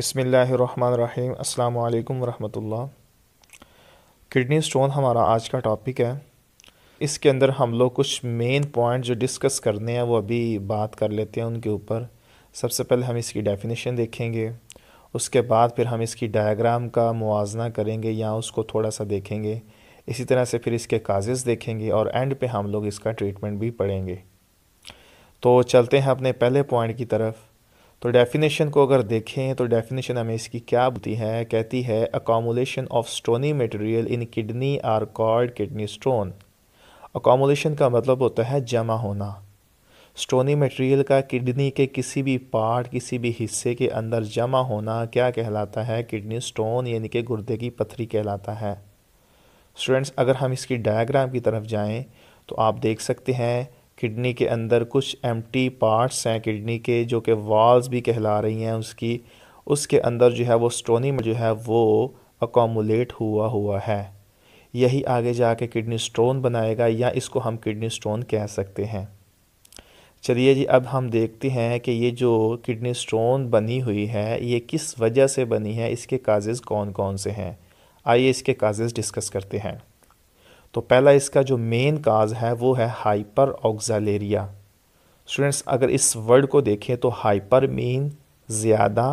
बसमीम् अल्लाम वरहमतुल्लाह kidney stone हमारा आज का टॉपिक है इसके अंदर हम लोग कुछ मेन पॉइंट जो डिस्कस करने हैं वो अभी बात कर लेते हैं उनके ऊपर सबसे पहले हम इसकी डेफिनेशन देखेंगे उसके बाद फिर हम इसकी डायग्राम का मुआजना करेंगे या उसको थोड़ा सा देखेंगे इसी तरह से फिर इसके काजेज़ देखेंगे और एंड पे हम लोग इसका ट्रीटमेंट भी पढ़ेंगे तो चलते हैं अपने पहले पॉइंट की तरफ तो डेफिनेशन को अगर देखें तो डेफिनेशन हमें इसकी क्या बोलती है कहती है accumulation of stony material in kidney are called kidney stone accumulation का मतलब होता है जमा होना स्टोनी मटेरियल का किडनी के किसी भी पार्ट किसी भी हिस्से के अंदर जमा होना क्या कहलाता है किडनी स्टोन यानी कि गुर्दे की पथरी कहलाता है स्टूडेंट्स अगर हम इसकी डायग्राम की तरफ जाएं तो आप देख सकते हैं किडनी के अंदर कुछ एम्प्टी पार्ट्स हैं किडनी के जो कि वाल्स भी कहला रही हैं उसकी उसके अंदर जो है वो स्टोनी में जो है वो अकोमोलेट हुआ हुआ है यही आगे जाके किडनी स्टोन बनाएगा या इसको हम किडनी स्टोन कह सकते हैं चलिए जी अब हम देखते हैं कि ये जो किडनी स्टोन बनी हुई है ये किस वजह से बनी है इसके काजेज़ कौन कौन से हैं आइए इसके काजेज़ डिस्कस करते हैं तो पहला इसका जो मेन काज है वो है हाइपर ऑक्जालेरिया स्टूडेंट्स अगर इस वर्ड को देखें तो हाइपर मीन ज़्यादा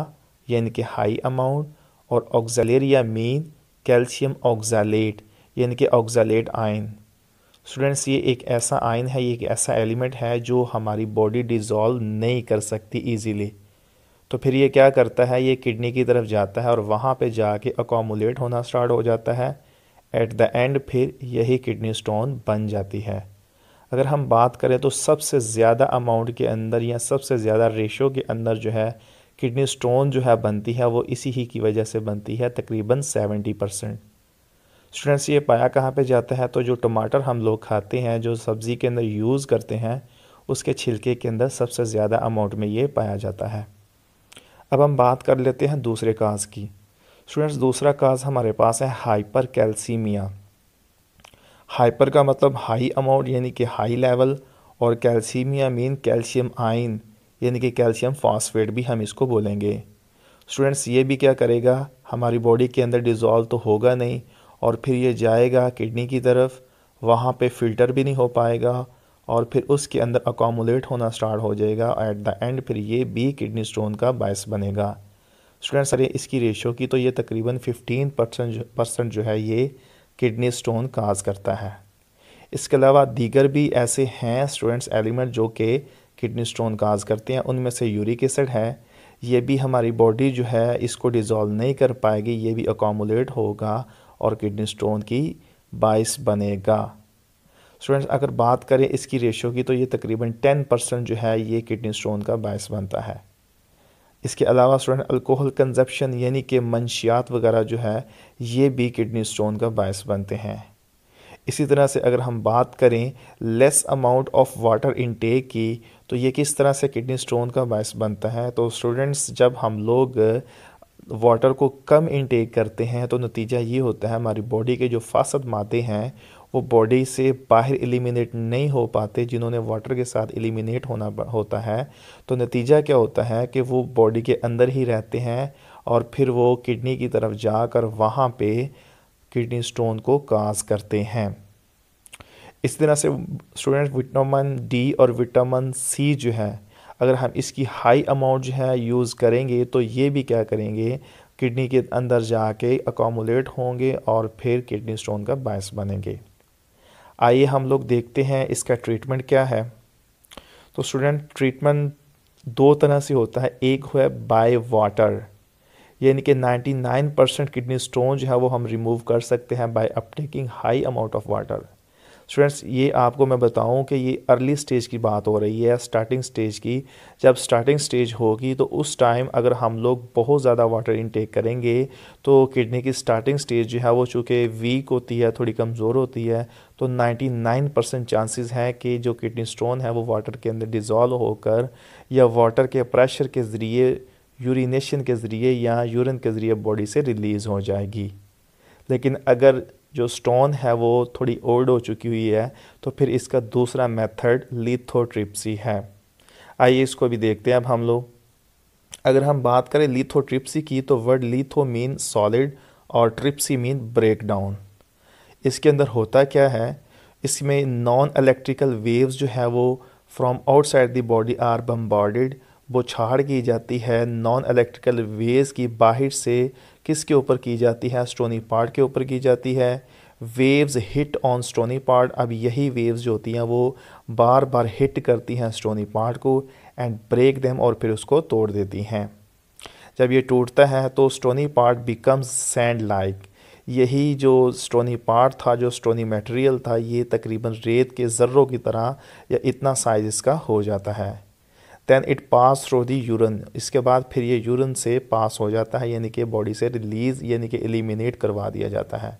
यानी कि हाई अमाउंट और ऑक्जालेरिया मीन कैल्शियम ऑक्जालेट यानी कि ऑक्जालेट आयन स्टूडेंट्स ये एक ऐसा आयन है ये एक ऐसा एलिमेंट है जो हमारी बॉडी डिज़ोल्व नहीं कर सकती ईजीली तो फिर ये क्या करता है ये किडनी की तरफ जाता है और वहाँ पे जाके अकोमोलेट होना स्टार्ट हो जाता है एट द एंड फिर यही किडनी स्टोन बन जाती है अगर हम बात करें तो सबसे ज़्यादा अमाउंट के अंदर या सबसे ज़्यादा रेशो के अंदर जो है किडनी स्टोन जो है बनती है वो इसी ही की वजह से बनती है तकरीबन सेवेंटी परसेंट स्टूडेंट्स ये पाया कहाँ पे जाता है तो जो टमाटर हम लोग खाते हैं जो सब्ज़ी के अंदर यूज़ करते हैं उसके छिलके के अंदर सबसे ज़्यादा अमाउंट में ये पाया जाता है अब हम बात कर लेते हैं दूसरे काज की स्टूडेंट्स दूसरा काज हमारे पास है हाइपर कैल्सीमिया हाइपर का मतलब हाई अमाउंट यानी कि हाई लेवल और कैल्सीमिया मीन कैल्शियम आयन यानी कि कैल्शियम फॉस्फेट भी हम इसको बोलेंगे स्टूडेंट्स ये भी क्या करेगा हमारी बॉडी के अंदर डिज़ोल्व तो होगा नहीं और फिर ये जाएगा किडनी की तरफ वहाँ पे फिल्टर भी नहीं हो पाएगा और फिर उसके अंदर अकोमोलेट होना स्टार्ट हो जाएगा एट द एंड फिर ये भी किडनी स्टोन का बायस बनेगा स्टूडेंट सर इसकी रेशो की तो ये तकरीबन 15 परसेंट परसेंट जो है ये किडनी स्टोन काज करता है इसके अलावा दीगर भी ऐसे हैं स्टूडेंट्स एलिमेंट जो कि किडनी स्टोन काज करते हैं उनमें से यूरिक एसिड है ये भी हमारी बॉडी जो है इसको डिज़ोल्व नहीं कर पाएगी ये भी अकोमोलेट होगा और किडनी स्टोन की बाइस बनेगा स्टूडेंट्स अगर बात करें इसकी रेशो की तो ये तकरीबन टेन परसेंट जो है ये किडनी स्टोन का बायस बनता है इसके अलावा स्टूडेंट अल्कोहल कंजप्शन यानी कि मंशियात वगैरह जो है ये भी किडनी स्टोन का बायस बनते हैं इसी तरह से अगर हम बात करें less amount of water intake की तो ये किस तरह से किडनी स्टोन का बायस बनता है तो स्टूडेंट्स जब हम लोग वाटर को कम इनटेक करते हैं तो नतीजा ये होता है हमारी बॉडी के जो फासद मादे हैं वो बॉडी से बाहर एलिमिनेट नहीं हो पाते जिन्होंने वाटर के साथ एलिमिनेट होना होता है तो नतीजा क्या होता है कि वो बॉडी के अंदर ही रहते हैं और फिर वो किडनी की तरफ जाकर वहाँ पे किडनी स्टोन को काज करते हैं इस तरह से स्टूडेंट विटामिन डी और विटामिन सी जो है अगर हम इसकी हाई अमाउंट जो है यूज़ करेंगे तो ये भी क्या करेंगे किडनी के अंदर जाके अकोमोलेट होंगे और फिर किडनी स्टोन का बायस बनेंगे आइए हम लोग देखते हैं इसका ट्रीटमेंट क्या है तो स्टूडेंट ट्रीटमेंट दो तरह से होता है एक है बाय वाटर यानी कि 99 परसेंट किडनी स्टोन जो है वो हम रिमूव कर सकते हैं by uptaking high amount of water students ये आपको मैं बताऊं कि ये अर्ली स्टेज की बात हो रही है स्टार्टिंग स्टेज की जब स्टार्टिंग स्टेज होगी तो उस टाइम अगर हम लोग बहुत ज़्यादा वाटर इनटेक करेंगे तो किडनी की स्टार्टिंग स्टेज जो है वो चूँकि वीक होती है थोड़ी कमज़ोर होती है तो 99 परसेंट चांसेज़ हैं कि जो किडनी स्टोन है वो वाटर के अंदर डिज़ोल्व होकर या वाटर के प्रेशर के ज़रिए यूरिनेशन के ज़रिए या यूरिन के ज़रिए बॉडी से रिलीज़ हो जाएगी लेकिन अगर जो स्टोन है वो थोड़ी ओल्ड हो चुकी हुई है तो फिर इसका दूसरा मेथड लिथोट्रिप्सी है आइए इसको भी देखते हैं अब हम लोग अगर हम बात करें लिथोट्रिप्सी की तो वर्ड लिथो मीन सॉलिड और ट्रिप्सी मीन ब्रेक डाउन इसके अंदर होता क्या है इसमें नॉन इलेक्ट्रिकल वेव्स जो है वो from outside the body are bombarded छाड़ की जाती है नॉन इलेक्ट्रिकल वेज की बाहर से किसके ऊपर की जाती है स्टोनी पार्ट के ऊपर की जाती है waves hit on stony part अब यही वेव्स जो होती हैं वो बार बार हिट करती हैं स्टोनी पार्ट को एंड ब्रेक देम और फिर उसको तोड़ देती हैं जब ये टूटता है तो stony part becomes sand like यही जो स्टोनी पार्ट था जो स्टोनी मटेरियल था ये तकरीबन रेत के ज़र्रों की तरह या इतना साइज़ इसका हो जाता है then it pass through the urine इसके बाद फिर ये यूरन से पास हो जाता है यानी कि बॉडी से रिलीज़ यानी कि एलिमिनेट करवा दिया जाता है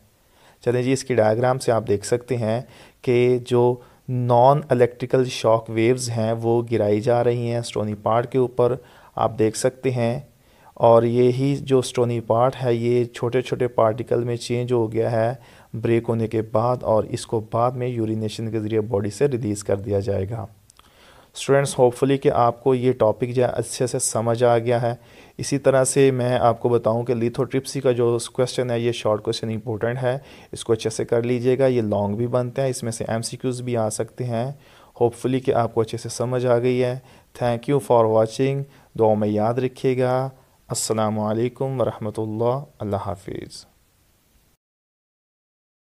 चलें जी इसकी डायग्राम से आप देख सकते हैं कि जो नॉन इलेक्ट्रिकल शॉक वेव्स हैं वो गिराई जा रही हैं स्टोनी पार्ट के ऊपर आप देख सकते हैं और ये ही जो स्टोनी पार्ट है ये छोटे छोटे पार्टिकल में चेंज हो गया है ब्रेक होने के बाद और इसको बाद में यूरिनेशन के ज़रिए बॉडी से रिलीज़ कर दिया जाएगा स्टूडेंट्स होपफुली कि आपको ये टॉपिक जो है अच्छे से समझ आ गया है इसी तरह से मैं आपको बताऊं कि लिथोट्रिप्सी का जो क्वेश्चन है ये शॉर्ट क्वेश्चन इंपॉर्टेंट है इसको अच्छे से कर लीजिएगा ये लॉन्ग भी बनते हैं इसमें से एम भी आ सकते हैं होपफुली कि आपको अच्छे से समझ आ गई है थैंक यू फॉर वॉचिंग दो में याद रखिएगा असलकम वरहमल अल्लाह हाफिज़